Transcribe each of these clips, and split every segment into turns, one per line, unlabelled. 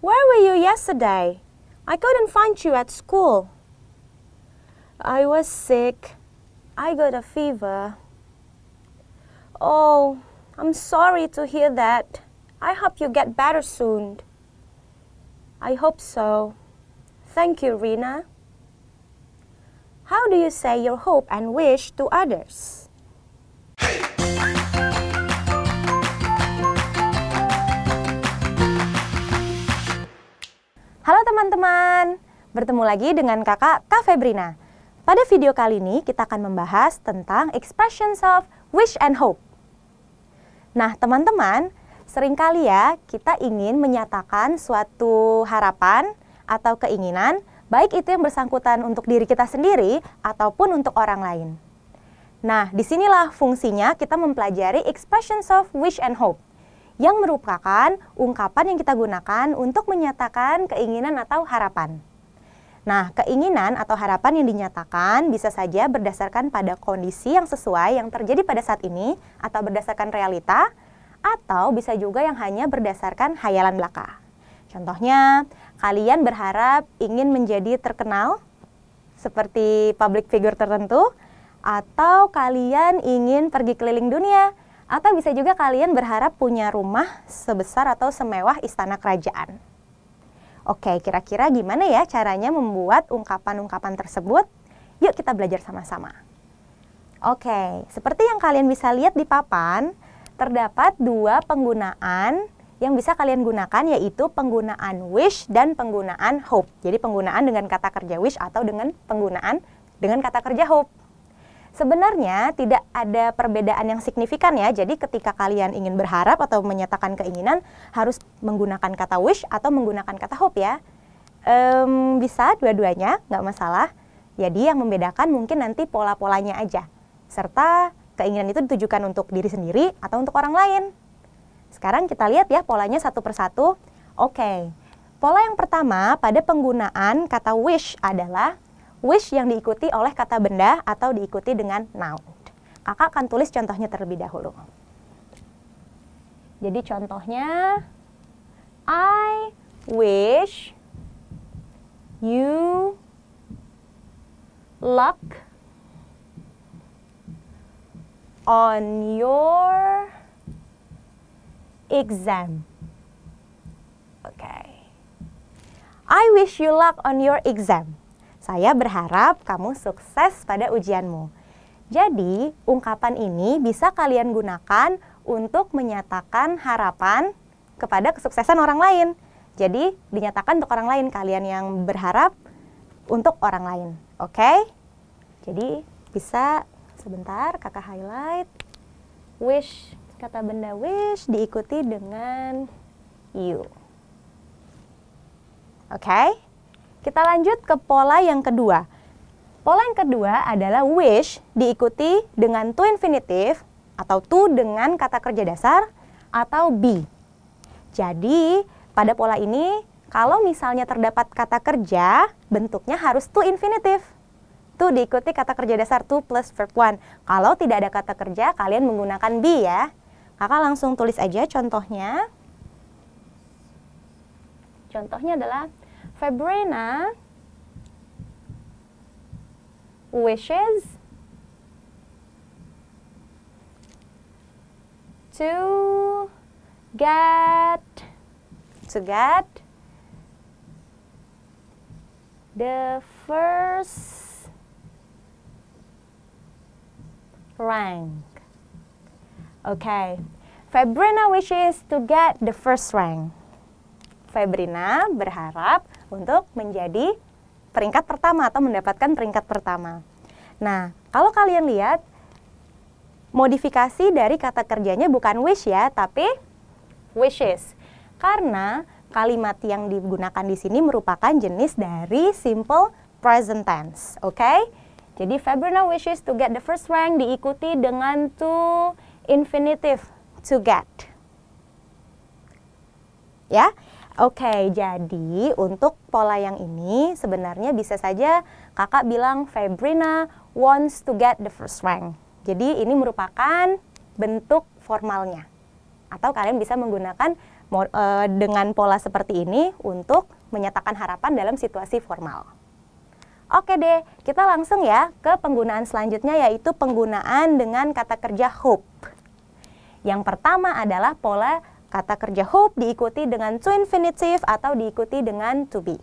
Where were you yesterday? I couldn't find you at school. I was sick. I got a fever. Oh, I'm sorry to hear that. I hope you get better soon. I hope so. Thank you, Rina. How do you say your hope and wish to others? Halo teman-teman, bertemu lagi dengan kakak Kak Febrina. Pada video kali ini kita akan membahas tentang expressions of wish and hope. Nah teman-teman, seringkali ya kita ingin menyatakan suatu harapan atau keinginan, baik itu yang bersangkutan untuk diri kita sendiri ataupun untuk orang lain. Nah, disinilah fungsinya kita mempelajari expressions of wish and hope yang merupakan ungkapan yang kita gunakan untuk menyatakan keinginan atau harapan. Nah, keinginan atau harapan yang dinyatakan bisa saja berdasarkan pada kondisi yang sesuai yang terjadi pada saat ini atau berdasarkan realita atau bisa juga yang hanya berdasarkan hayalan belaka. Contohnya, kalian berharap ingin menjadi terkenal seperti public figure tertentu atau kalian ingin pergi keliling dunia atau bisa juga kalian berharap punya rumah sebesar atau semewah istana kerajaan. Oke, kira-kira gimana ya caranya membuat ungkapan-ungkapan tersebut? Yuk kita belajar sama-sama. Oke, seperti yang kalian bisa lihat di papan, terdapat dua penggunaan yang bisa kalian gunakan yaitu penggunaan wish dan penggunaan hope. Jadi penggunaan dengan kata kerja wish atau dengan penggunaan dengan kata kerja hope. Sebenarnya tidak ada perbedaan yang signifikan ya. Jadi ketika kalian ingin berharap atau menyatakan keinginan harus menggunakan kata wish atau menggunakan kata hope ya. Um, bisa dua-duanya, nggak masalah. Jadi yang membedakan mungkin nanti pola-polanya aja. Serta keinginan itu ditujukan untuk diri sendiri atau untuk orang lain. Sekarang kita lihat ya polanya satu persatu. Oke, okay. pola yang pertama pada penggunaan kata wish adalah Wish yang diikuti oleh kata benda atau diikuti dengan noun. Kakak akan tulis contohnya terlebih dahulu. Jadi contohnya, I wish you luck on your exam. Okay. I wish you luck on your exam. Saya berharap kamu sukses pada ujianmu. Jadi, ungkapan ini bisa kalian gunakan untuk menyatakan harapan kepada kesuksesan orang lain. Jadi, dinyatakan untuk orang lain, kalian yang berharap untuk orang lain. Oke? Okay? Jadi, bisa sebentar kakak highlight wish kata benda wish diikuti dengan you. Oke? Okay? Kita lanjut ke pola yang kedua. Pola yang kedua adalah wish diikuti dengan to infinitive atau to dengan kata kerja dasar atau be. Jadi, pada pola ini kalau misalnya terdapat kata kerja, bentuknya harus to infinitive. To diikuti kata kerja dasar to plus verb one. Kalau tidak ada kata kerja, kalian menggunakan be ya. Kakak langsung tulis aja contohnya. Contohnya adalah Fabrina wishes to get to get the first rank. Okay. Fabrina wishes to get the first rank. Febrina berharap untuk menjadi peringkat pertama atau mendapatkan peringkat pertama. Nah, kalau kalian lihat modifikasi dari kata kerjanya bukan wish ya, tapi wishes. Karena kalimat yang digunakan di sini merupakan jenis dari simple present tense, oke? Okay? Jadi Febrina wishes to get the first rank diikuti dengan to infinitive to get. Ya, Oke, okay, jadi untuk pola yang ini sebenarnya bisa saja kakak bilang Febrina wants to get the first rank. Jadi ini merupakan bentuk formalnya. Atau kalian bisa menggunakan e, dengan pola seperti ini untuk menyatakan harapan dalam situasi formal. Oke deh, kita langsung ya ke penggunaan selanjutnya yaitu penggunaan dengan kata kerja hope. Yang pertama adalah pola Kata kerja hope diikuti dengan to infinitive atau diikuti dengan to be.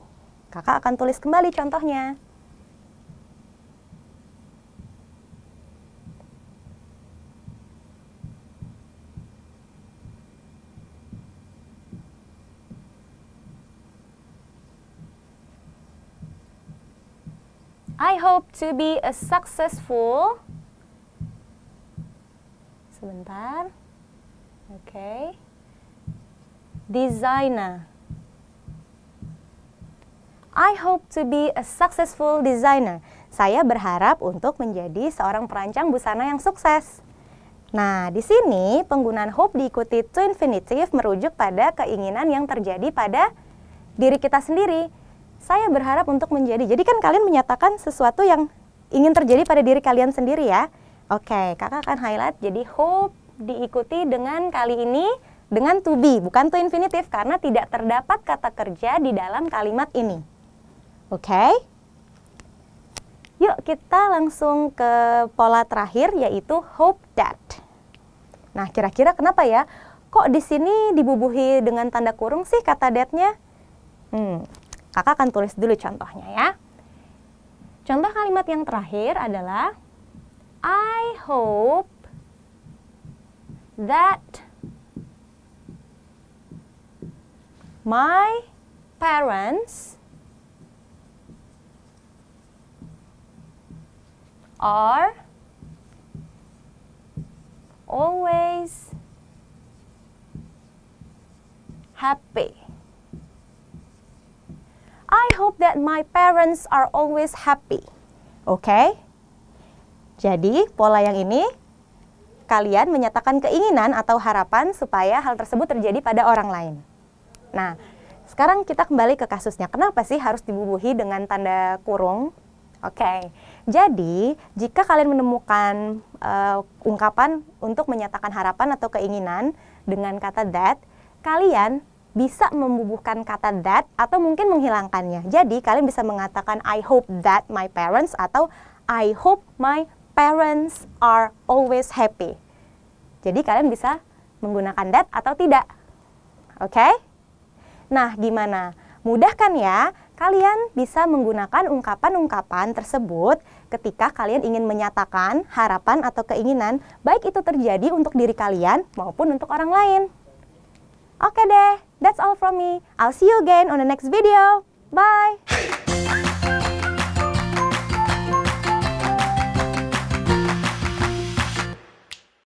Kakak akan tulis kembali contohnya. I hope to be a successful. Sebentar. Oke. Okay designer. I hope to be a successful designer. Saya berharap untuk menjadi seorang perancang busana yang sukses. Nah, di sini penggunaan hope diikuti to infinitive merujuk pada keinginan yang terjadi pada diri kita sendiri. Saya berharap untuk menjadi. Jadi kan kalian menyatakan sesuatu yang ingin terjadi pada diri kalian sendiri ya. Oke, kakak akan highlight jadi hope diikuti dengan kali ini dengan to be, bukan to infinitive karena tidak terdapat kata kerja di dalam kalimat ini. Oke? Okay? Yuk kita langsung ke pola terakhir yaitu hope that. Nah, kira-kira kenapa ya? Kok di sini dibubuhi dengan tanda kurung sih kata that-nya? Hmm, kakak akan tulis dulu contohnya ya. Contoh kalimat yang terakhir adalah I hope that My parents are always happy. I hope that my parents are always happy. Oke? Okay? Jadi, pola yang ini kalian menyatakan keinginan atau harapan supaya hal tersebut terjadi pada orang lain. Nah, sekarang kita kembali ke kasusnya. Kenapa sih harus dibubuhi dengan tanda kurung? Oke, okay. jadi jika kalian menemukan uh, ungkapan untuk menyatakan harapan atau keinginan dengan kata that, kalian bisa membubuhkan kata that atau mungkin menghilangkannya. Jadi kalian bisa mengatakan I hope that my parents atau I hope my parents are always happy. Jadi kalian bisa menggunakan that atau tidak. Oke? Okay? Nah, gimana? Mudah kan ya? Kalian bisa menggunakan ungkapan-ungkapan tersebut ketika kalian ingin menyatakan harapan atau keinginan, baik itu terjadi untuk diri kalian maupun untuk orang lain. Oke deh, that's all from me. I'll see you again on the next video. Bye!